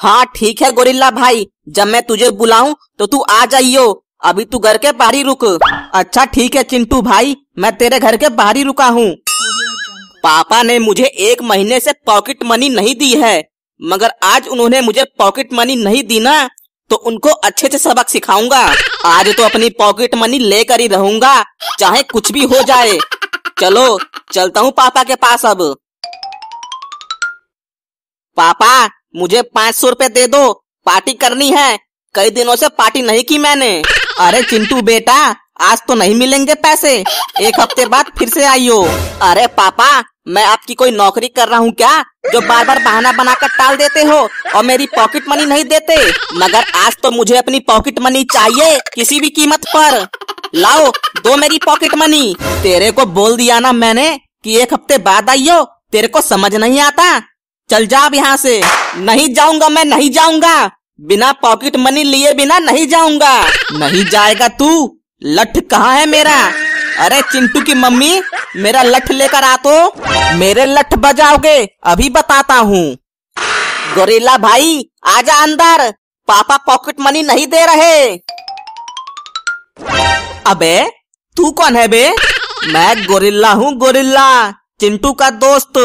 हाँ ठीक है गोरिल्ला भाई जब मैं तुझे बुलाऊं तो तू आ जाइयो अभी तू घर के बाहर ही रुक अच्छा ठीक है चिंटू भाई मैं तेरे घर के बाहर ही रुका हूँ पापा ने मुझे एक महीने से पॉकेट मनी नहीं दी है मगर आज उन्होंने मुझे पॉकेट मनी नहीं दी ना तो उनको अच्छे से सबक सिखाऊंगा आज तो अपनी पॉकेट मनी लेकर ही रहूंगा चाहे कुछ भी हो जाए चलो चलता हूँ पापा के पास अब पापा मुझे पाँच सौ रूपए दे दो पार्टी करनी है कई दिनों से पार्टी नहीं की मैंने अरे चिंटू बेटा आज तो नहीं मिलेंगे पैसे एक हफ्ते बाद फिर से आइयो अरे पापा मैं आपकी कोई नौकरी कर रहा हूँ क्या जो बार बार बहाना बनाकर टाल देते हो और मेरी पॉकेट मनी नहीं देते मगर आज तो मुझे अपनी पॉकेट मनी चाहिए किसी भी कीमत पर लाओ दो मेरी पॉकेट मनी तेरे को बोल दिया ना मैंने कि एक हफ्ते बाद आइयो तेरे को समझ नहीं आता चल जा अब यहाँ से नहीं जाऊंगा मैं नहीं जाऊंगा बिना पॉकेट मनी लिए बिना नहीं जाऊंगा नहीं जाएगा तू लठ कहाँ है मेरा अरे चिंटू की मम्मी मेरा लठ लेकर आ तो मेरे लठ बजाओगे अभी बताता हूँ गोरेला भाई आजा अंदर पापा पॉकेट मनी नहीं दे रहे अबे तू कौन है बे मैं गोरिल्ला हूँ गोरिल्ला चिंटू का दोस्त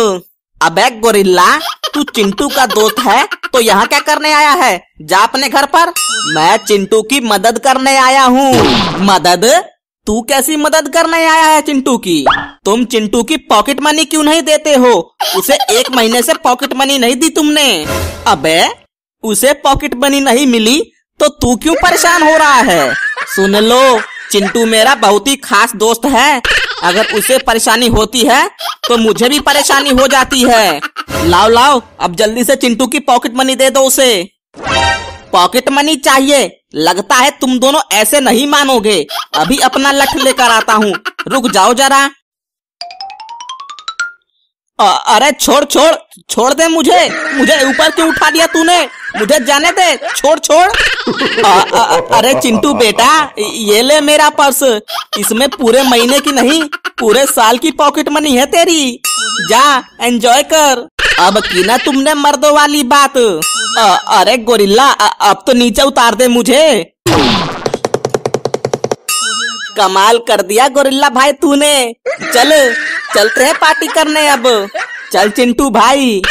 अबे गोरिल्ला तू चिंटू का दोस्त है तो यहाँ क्या करने आया है जा अपने घर पर मैं चिंटू की मदद करने आया हूँ मदद तू कैसी मदद करने आया है चिंटू की तुम चिंटू की पॉकेट मनी क्यों नहीं देते हो उसे एक महीने से पॉकेट मनी नहीं दी तुमने अबे उसे पॉकेट मनी नहीं मिली तो तू क्यों परेशान हो रहा है सुन लो चिंटू मेरा बहुत ही खास दोस्त है अगर उसे परेशानी होती है तो मुझे भी परेशानी हो जाती है लाओ लाओ अब जल्दी से चिंटू की पॉकेट मनी दे दो उसे पॉकेट मनी चाहिए लगता है तुम दोनों ऐसे नहीं मानोगे अभी अपना लठ लेकर आता हूँ रुक जाओ जरा अरे छोड़ छोड़ छोड़ दे मुझे मुझे ऊपर क्यों उठा दिया तूने मुझे जाने दे छोड़ छोड़ अरे चिंटू बेटा ये ले मेरा पर्स इसमें पूरे महीने की नहीं पूरे साल की पॉकेट मनी है तेरी जा एंजॉय कर अब की ना तुमने मर्दों वाली बात अरे गोरिल्ला अब तो नीचे उतार दे मुझे कमाल कर दिया गोरिल्ला भाई तूने चल चलते हैं पार्टी करने अब चल चिंटू भाई